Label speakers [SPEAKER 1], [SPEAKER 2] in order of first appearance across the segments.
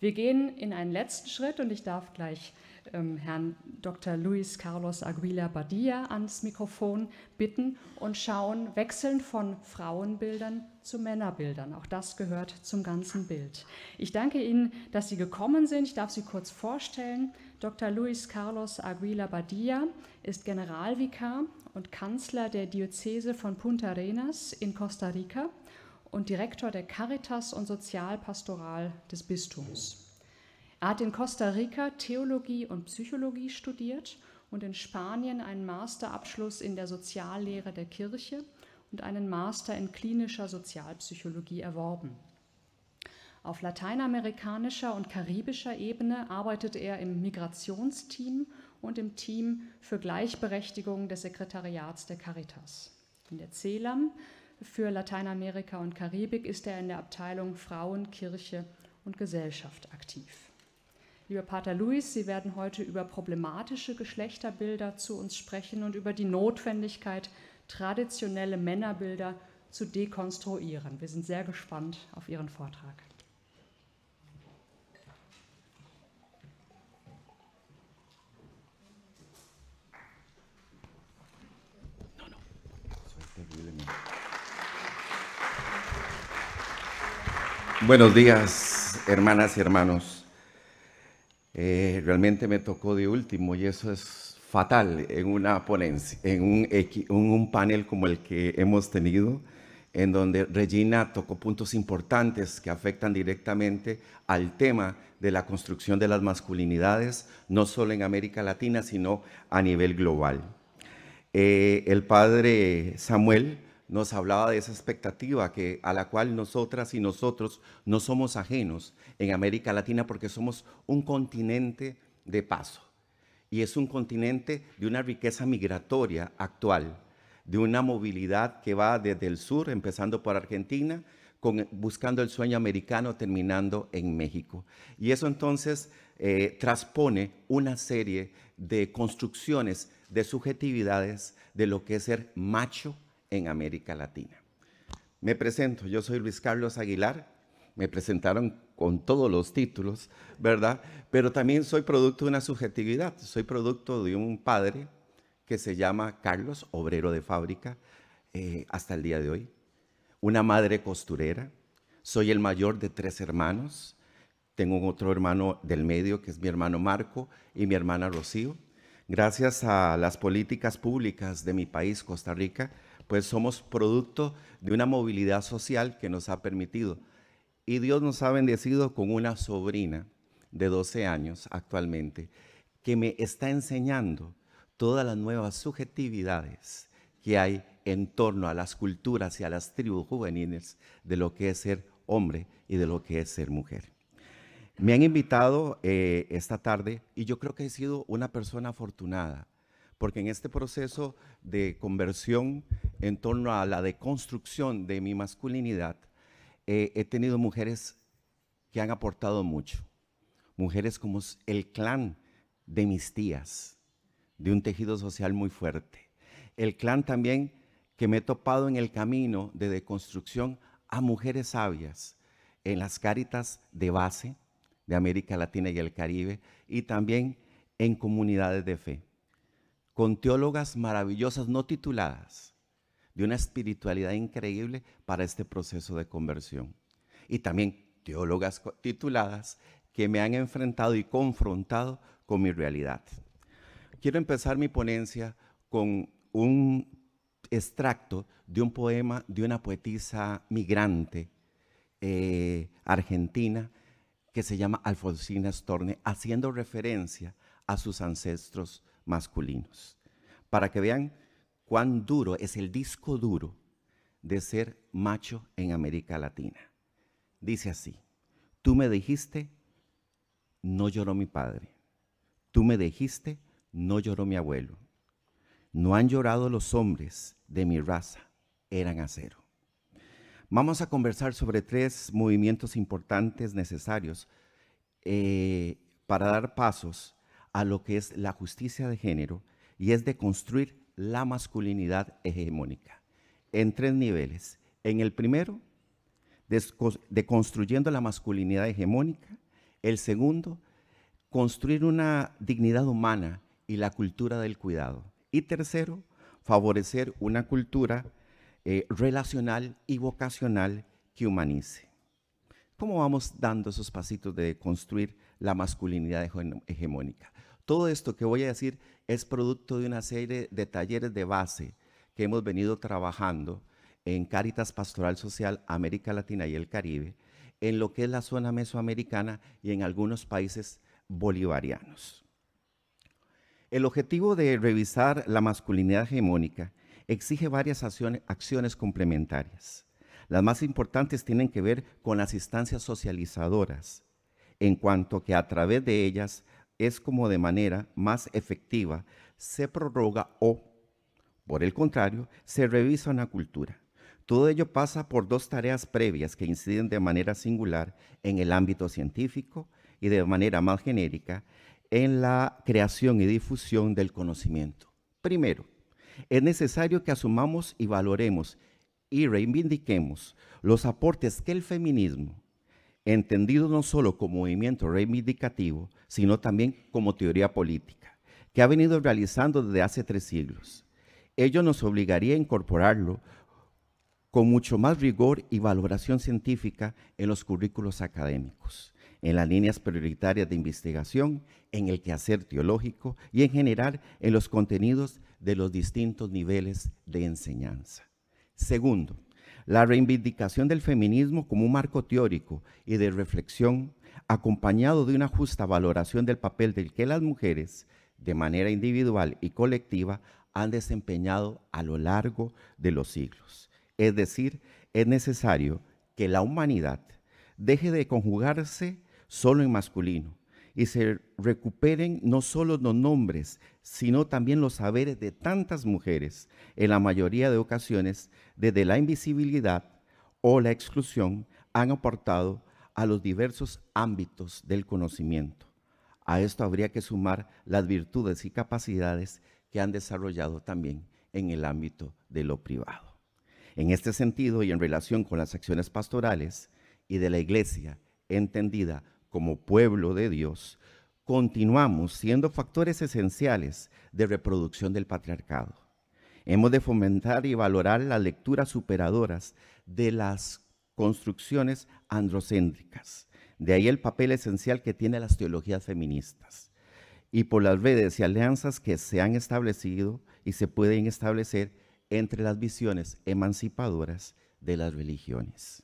[SPEAKER 1] Wir gehen in einen letzten Schritt und ich darf gleich ähm, Herrn Dr. Luis Carlos Aguila Badilla ans Mikrofon bitten und schauen, wechseln von Frauenbildern zu Männerbildern. Auch das gehört zum ganzen Bild. Ich danke Ihnen, dass Sie gekommen sind. Ich darf Sie kurz vorstellen. Dr. Luis Carlos Aguila Badilla ist Generalvikar und Kanzler der Diözese von Punta Arenas in Costa Rica und Direktor der Caritas und Sozialpastoral des Bistums. Er hat in Costa Rica Theologie und Psychologie studiert und in Spanien einen Masterabschluss in der Soziallehre der Kirche und einen Master in klinischer Sozialpsychologie erworben. Auf lateinamerikanischer und karibischer Ebene arbeitet er im Migrationsteam und im Team für Gleichberechtigung des Sekretariats der Caritas. In der CELAM für Lateinamerika und Karibik ist er in der Abteilung Frauen, Kirche und Gesellschaft aktiv. Lieber Pater Luis, Sie werden heute über problematische Geschlechterbilder zu uns sprechen und über die Notwendigkeit, traditionelle Männerbilder zu dekonstruieren. Wir sind sehr gespannt auf Ihren Vortrag.
[SPEAKER 2] Buenos días, hermanas y hermanos. Eh, realmente me tocó de último y eso es fatal en una ponencia, en un, panel como el que hemos tenido, en donde Regina tocó puntos importantes que afectan directamente al tema de la construcción de las masculinidades, no solo en América Latina, sino a nivel global. Eh, el padre Samuel nos hablaba de esa expectativa que, a la cual nosotras y nosotros no somos ajenos en América Latina porque somos un continente de paso. Y es un continente de una riqueza migratoria actual, de una movilidad que va desde el sur, empezando por Argentina, buscando el sueño americano, terminando en México. Y eso entonces eh, transpone una serie de construcciones, de subjetividades de lo que es ser macho en América Latina. Me presento, yo soy Luis Carlos Aguilar, me presentaron con todos los títulos, ¿verdad? Pero también soy producto de una subjetividad, soy producto de un padre que se llama Carlos, obrero de fábrica, eh, hasta el día de hoy, una madre costurera, soy el mayor de tres hermanos, tengo otro hermano del medio que es mi hermano Marco y mi hermana Rocío. Gracias a las políticas públicas de mi país, Costa Rica, pues somos producto de una movilidad social que nos ha permitido. Y Dios nos ha bendecido con una sobrina de 12 años actualmente que me está enseñando todas las nuevas subjetividades que hay en torno a las culturas y a las tribus juveniles de lo que es ser hombre y de lo que es ser mujer. Me han invitado eh, esta tarde y yo creo que he sido una persona afortunada porque en este proceso de conversión en torno a la deconstrucción de mi masculinidad, eh, he tenido mujeres que han aportado mucho. Mujeres como el clan de mis tías, de un tejido social muy fuerte. El clan también que me he topado en el camino de deconstrucción a mujeres sabias en las cáritas de base de América Latina y el Caribe y también en comunidades de fe con teólogas maravillosas no tituladas, de una espiritualidad increíble para este proceso de conversión. Y también teólogas tituladas que me han enfrentado y confrontado con mi realidad. Quiero empezar mi ponencia con un extracto de un poema de una poetisa migrante eh, argentina que se llama Alfonsina Storne, haciendo referencia a sus ancestros masculinos. Para que vean cuán duro es el disco duro de ser macho en América Latina. Dice así, tú me dijiste, no lloró mi padre. Tú me dijiste, no lloró mi abuelo. No han llorado los hombres de mi raza, eran acero. Vamos a conversar sobre tres movimientos importantes necesarios eh, para dar pasos a lo que es la justicia de género y es de construir la masculinidad hegemónica en tres niveles. En el primero, deconstruyendo la masculinidad hegemónica. El segundo, construir una dignidad humana y la cultura del cuidado. Y tercero, favorecer una cultura eh, relacional y vocacional que humanice. ¿Cómo vamos dando esos pasitos de construir la masculinidad hegemónica. Todo esto que voy a decir es producto de una serie de talleres de base que hemos venido trabajando en Caritas Pastoral Social América Latina y el Caribe, en lo que es la zona mesoamericana y en algunos países bolivarianos. El objetivo de revisar la masculinidad hegemónica exige varias acciones complementarias. Las más importantes tienen que ver con las instancias socializadoras, en cuanto que a través de ellas es como de manera más efectiva se prorroga o, por el contrario, se revisa una cultura. Todo ello pasa por dos tareas previas que inciden de manera singular en el ámbito científico y de manera más genérica en la creación y difusión del conocimiento. Primero, es necesario que asumamos y valoremos y reivindiquemos los aportes que el feminismo, entendido no solo como movimiento reivindicativo, sino también como teoría política, que ha venido realizando desde hace tres siglos. Ello nos obligaría a incorporarlo con mucho más rigor y valoración científica en los currículos académicos, en las líneas prioritarias de investigación, en el quehacer teológico y en general en los contenidos de los distintos niveles de enseñanza. Segundo, la reivindicación del feminismo como un marco teórico y de reflexión, acompañado de una justa valoración del papel del que las mujeres, de manera individual y colectiva, han desempeñado a lo largo de los siglos. Es decir, es necesario que la humanidad deje de conjugarse solo en masculino y se recuperen no solo los nombres, sino también los saberes de tantas mujeres, en la mayoría de ocasiones desde la invisibilidad o la exclusión, han aportado a los diversos ámbitos del conocimiento. A esto habría que sumar las virtudes y capacidades que han desarrollado también en el ámbito de lo privado. En este sentido y en relación con las acciones pastorales y de la iglesia entendida como pueblo de Dios, continuamos siendo factores esenciales de reproducción del patriarcado. Hemos de fomentar y valorar las lecturas superadoras de las construcciones androcéntricas. De ahí el papel esencial que tienen las teologías feministas. Y por las redes y alianzas que se han establecido y se pueden establecer entre las visiones emancipadoras de las religiones.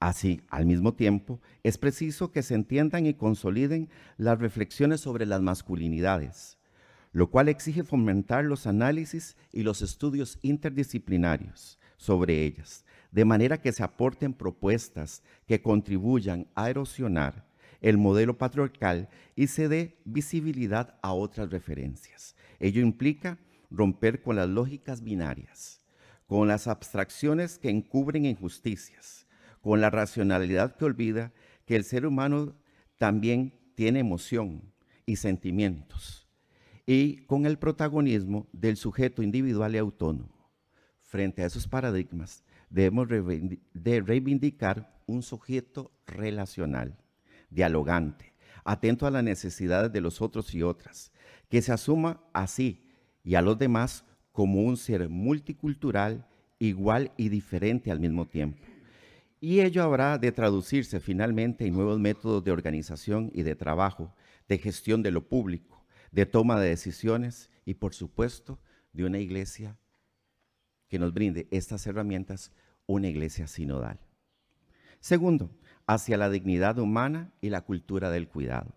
[SPEAKER 2] Así, al mismo tiempo, es preciso que se entiendan y consoliden las reflexiones sobre las masculinidades, lo cual exige fomentar los análisis y los estudios interdisciplinarios sobre ellas, de manera que se aporten propuestas que contribuyan a erosionar el modelo patriarcal y se dé visibilidad a otras referencias. Ello implica romper con las lógicas binarias, con las abstracciones que encubren injusticias con la racionalidad que olvida que el ser humano también tiene emoción y sentimientos, y con el protagonismo del sujeto individual y autónomo. Frente a esos paradigmas, debemos de reivindicar un sujeto relacional, dialogante, atento a las necesidades de los otros y otras, que se asuma así y a los demás como un ser multicultural, igual y diferente al mismo tiempo y ello habrá de traducirse finalmente en nuevos métodos de organización y de trabajo, de gestión de lo público, de toma de decisiones y, por supuesto, de una iglesia que nos brinde estas herramientas, una iglesia sinodal. Segundo, hacia la dignidad humana y la cultura del cuidado.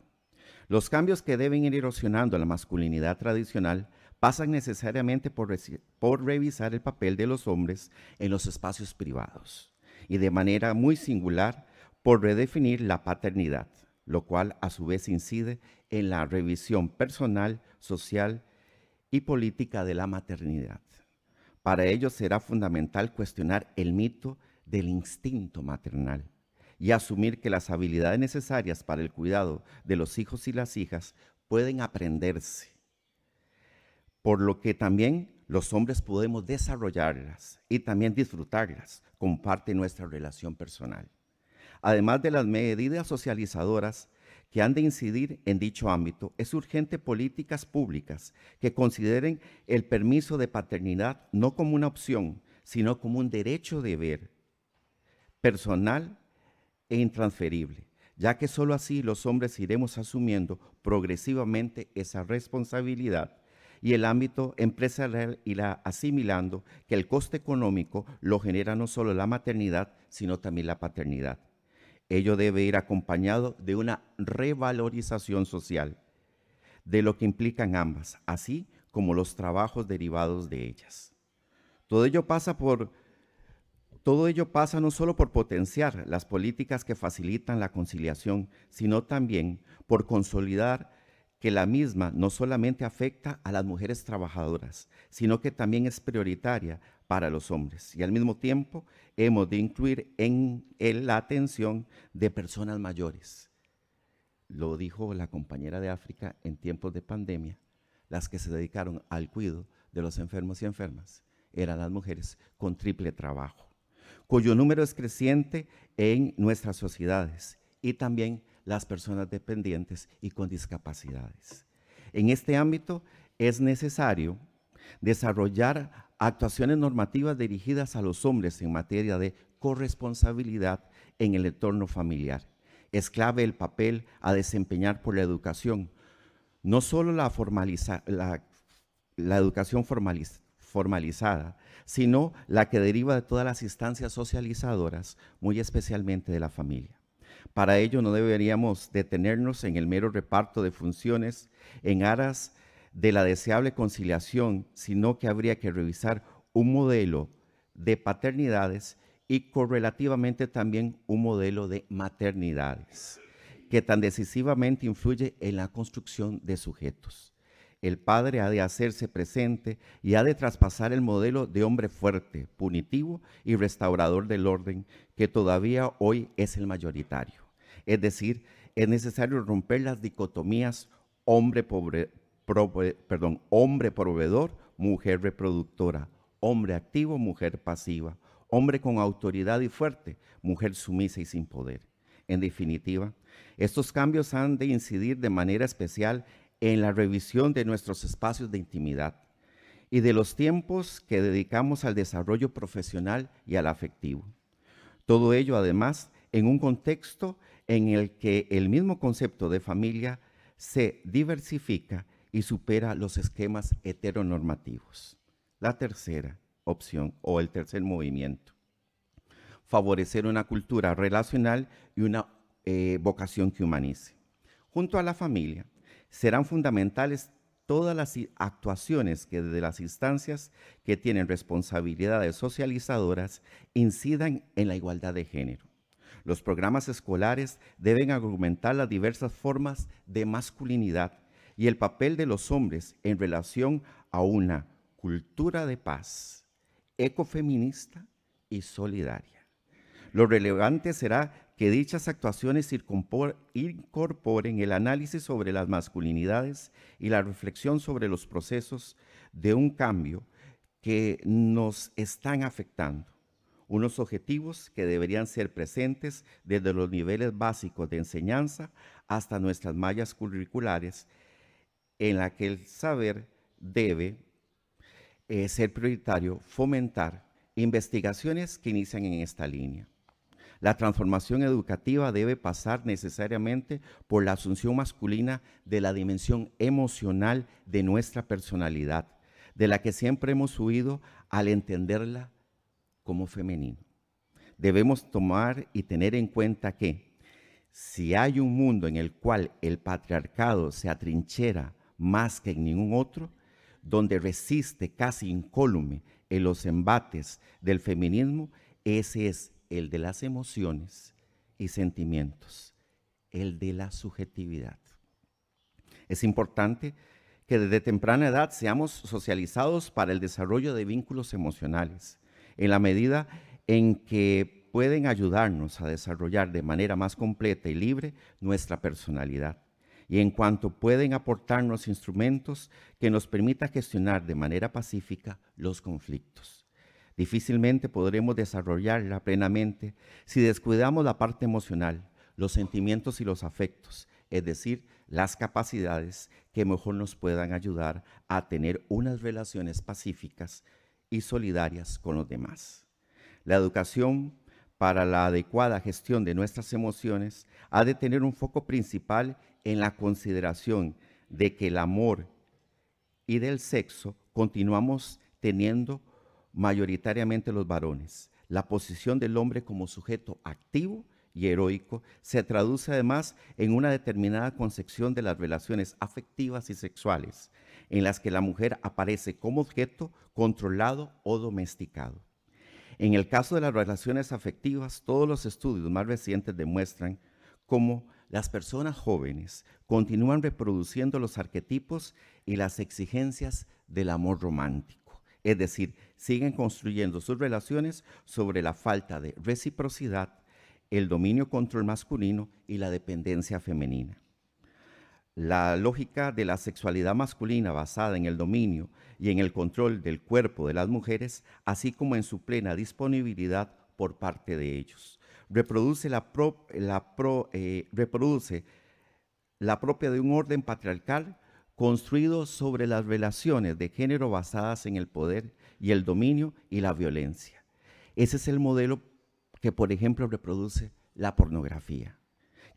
[SPEAKER 2] Los cambios que deben ir erosionando la masculinidad tradicional pasan necesariamente por, por revisar el papel de los hombres en los espacios privados y de manera muy singular por redefinir la paternidad, lo cual a su vez incide en la revisión personal, social y política de la maternidad. Para ello será fundamental cuestionar el mito del instinto maternal y asumir que las habilidades necesarias para el cuidado de los hijos y las hijas pueden aprenderse, por lo que también los hombres podemos desarrollarlas y también disfrutarlas como parte de nuestra relación personal, además de las medidas socializadoras que han de incidir en dicho ámbito, es urgente políticas públicas que consideren el permiso de paternidad no como una opción, sino como un derecho de ver personal e intransferible, ya que sólo así los hombres iremos asumiendo progresivamente esa responsabilidad y el ámbito empresarial irá asimilando que el coste económico lo genera no solo la maternidad, sino también la paternidad. Ello debe ir acompañado de una revalorización social de lo que implican ambas, así como los trabajos derivados de ellas. Todo ello pasa por todo ello pasa no solo por potenciar las políticas que facilitan la conciliación, sino también por consolidar que la misma no solamente afecta a las mujeres trabajadoras, sino que también es prioritaria para los hombres. Y al mismo tiempo hemos de incluir en la atención de personas mayores. Lo dijo la compañera de África en tiempos de pandemia, las que se dedicaron al cuidado de los enfermos y enfermas eran las mujeres con triple trabajo, cuyo número es creciente en nuestras sociedades y también las personas dependientes y con discapacidades. En este ámbito es necesario desarrollar actuaciones normativas dirigidas a los hombres en materia de corresponsabilidad en el entorno familiar. Es clave el papel a desempeñar por la educación, no solo la, formaliza, la, educación formalizada, sino la que deriva de todas las instancias socializadoras, muy especialmente de la familia. Para ello no deberíamos detenernos en el mero reparto de funciones en aras de la deseable conciliación, sino que habría que revisar un modelo de paternidades y correlativamente también un modelo de maternidades, que tan decisivamente influye en la construcción de sujetos el padre ha de hacerse presente y ha de traspasar el modelo de hombre fuerte, punitivo y restaurador del orden que todavía hoy es el mayoritario. Es decir, es necesario romper las dicotomías hombre, pobre, perdón, hombre proveedor, mujer reproductora, hombre activo, mujer pasiva, hombre con autoridad y fuerte, mujer sumisa y sin poder. En definitiva, estos cambios han de incidir de manera especial en la revisión de nuestros espacios de intimidad y de los tiempos que dedicamos al desarrollo profesional y al afectivo. Todo ello, además, en un contexto en el que el mismo concepto de familia se diversifica y supera los esquemas heteronormativos. La tercera opción o el tercer movimiento, favorecer una cultura relacional y una eh, vocación que humanice. Junto a la familia, serán fundamentales todas las actuaciones que desde las instancias que tienen responsabilidades socializadoras incidan en la igualdad de género. Los programas escolares deben argumentar las diversas formas de masculinidad y el papel de los hombres en relación a una cultura de paz, ecofeminista y solidaria. Lo relevante será que dichas actuaciones incorporen el análisis sobre las masculinidades y la reflexión sobre los procesos de un cambio que nos están afectando. Unos objetivos que deberían ser presentes desde los niveles básicos de enseñanza hasta nuestras mallas curriculares, en la que el saber debe eh, ser prioritario, fomentar investigaciones que inician en esta línea. La transformación educativa debe pasar necesariamente por la asunción masculina de la dimensión emocional de nuestra personalidad, de la que siempre hemos huido al entenderla como femenino. Debemos tomar y tener en cuenta que si hay un mundo en el cual el patriarcado se atrinchera más que en ningún otro, donde resiste casi incólume en los embates del feminismo, ese es el de las emociones y sentimientos, el de la subjetividad. Es importante que desde temprana edad seamos socializados para el desarrollo de vínculos emocionales, en la medida en que pueden ayudarnos a desarrollar de manera más completa y libre nuestra personalidad y en cuanto pueden aportarnos instrumentos que nos permitan gestionar de manera pacífica los conflictos. Difícilmente podremos desarrollarla plenamente si descuidamos la parte emocional, los sentimientos y los afectos, es decir, las capacidades que mejor nos puedan ayudar a tener unas relaciones pacíficas y solidarias con los demás. La educación para la adecuada gestión de nuestras emociones ha de tener un foco principal en la consideración de que el amor y del sexo continuamos teniendo mayoritariamente los varones. La posición del hombre como sujeto activo y heroico se traduce además en una determinada concepción de las relaciones afectivas y sexuales, en las que la mujer aparece como objeto controlado o domesticado. En el caso de las relaciones afectivas, todos los estudios más recientes demuestran cómo las personas jóvenes continúan reproduciendo los arquetipos y las exigencias del amor romántico. Es decir, siguen construyendo sus relaciones sobre la falta de reciprocidad, el dominio control masculino y la dependencia femenina. La lógica de la sexualidad masculina basada en el dominio y en el control del cuerpo de las mujeres, así como en su plena disponibilidad por parte de ellos. Reproduce la, eh, reproduce la propia de un orden patriarcal construido sobre las relaciones de género basadas en el poder y el dominio y la violencia. Ese es el modelo que, por ejemplo, reproduce la pornografía,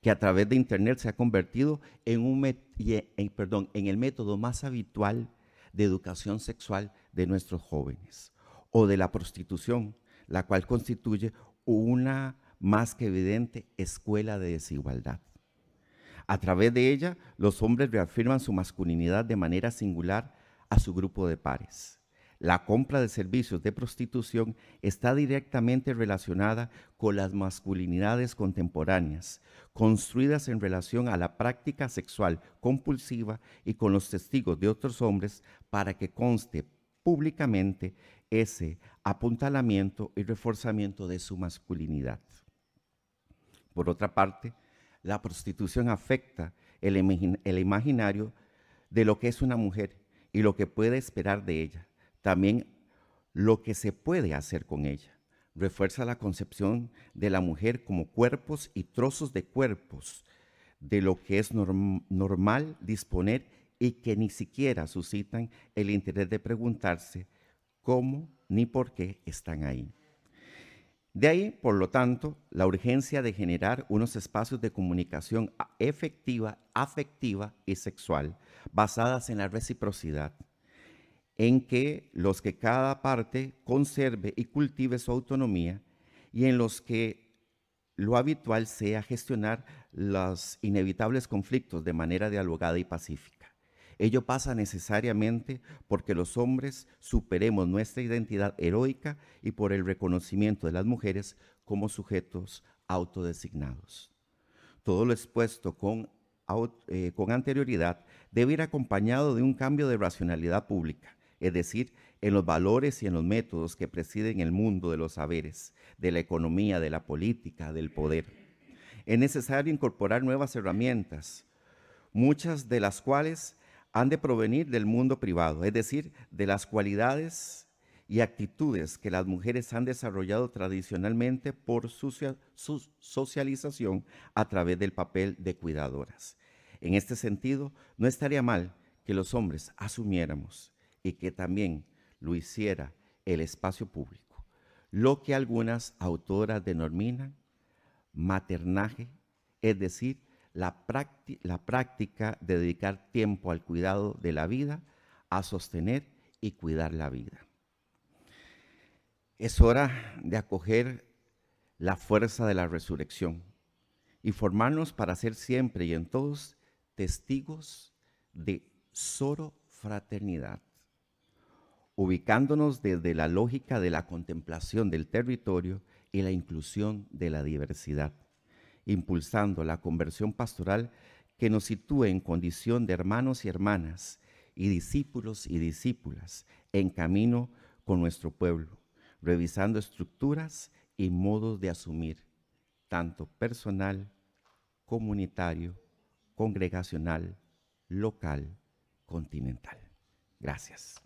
[SPEAKER 2] que a través de Internet se ha convertido en, eh, en el método más habitual de educación sexual de nuestros jóvenes, o de la prostitución, la cual constituye una más que evidente escuela de desigualdad. A través de ella, los hombres reafirman su masculinidad de manera singular a su grupo de pares. La compra de servicios de prostitución está directamente relacionada con las masculinidades contemporáneas, construidas en relación a la práctica sexual compulsiva y con los testigos de otros hombres para que conste públicamente ese apuntalamiento y reforzamiento de su masculinidad. Por otra parte, la prostitución afecta el, imaginario de lo que es una mujer y lo que puede esperar de ella. También lo que se puede hacer con ella. Refuerza la concepción de la mujer como cuerpos y trozos de cuerpos, de lo que es normal disponer y que ni siquiera suscitan el interés de preguntarse cómo ni por qué están ahí. De ahí, por lo tanto, la urgencia de generar unos espacios de comunicación efectiva, afectiva y sexual, basadas en la reciprocidad, en que los que cada parte conserve y cultive su autonomía y en los que lo habitual sea gestionar los inevitables conflictos de manera dialogada y pacífica. Ello pasa necesariamente porque los hombres superemos nuestra identidad heroica y por el reconocimiento de las mujeres como sujetos autodesignados. Todo lo expuesto eh, con, anterioridad debe ir acompañado de un cambio de racionalidad pública, es decir, en los valores y en los métodos que presiden el mundo de los saberes, de la economía, de la política, del poder. Es necesario incorporar nuevas herramientas, muchas de las cuales han de provenir del mundo privado, es decir, de las cualidades y actitudes que las mujeres han desarrollado tradicionalmente por su, socialización a través del papel de cuidadoras. En este sentido, no estaría mal que los hombres asumiéramos y que también lo hiciera el espacio público, lo que algunas autoras denominan maternaje, es decir, la, práctica de dedicar tiempo al cuidado de la vida, a sostener y cuidar la vida. Es hora de acoger la fuerza de la resurrección y formarnos para ser siempre y en todos testigos de sorofraternidad, ubicándonos desde la lógica de la contemplación del territorio y la inclusión de la diversidad impulsando la conversión pastoral que nos sitúe en condición de hermanos y hermanas y discípulos y discípulas en camino con nuestro pueblo, revisando estructuras y modos de asumir, tanto personal, comunitario, congregacional, local, continental. Gracias.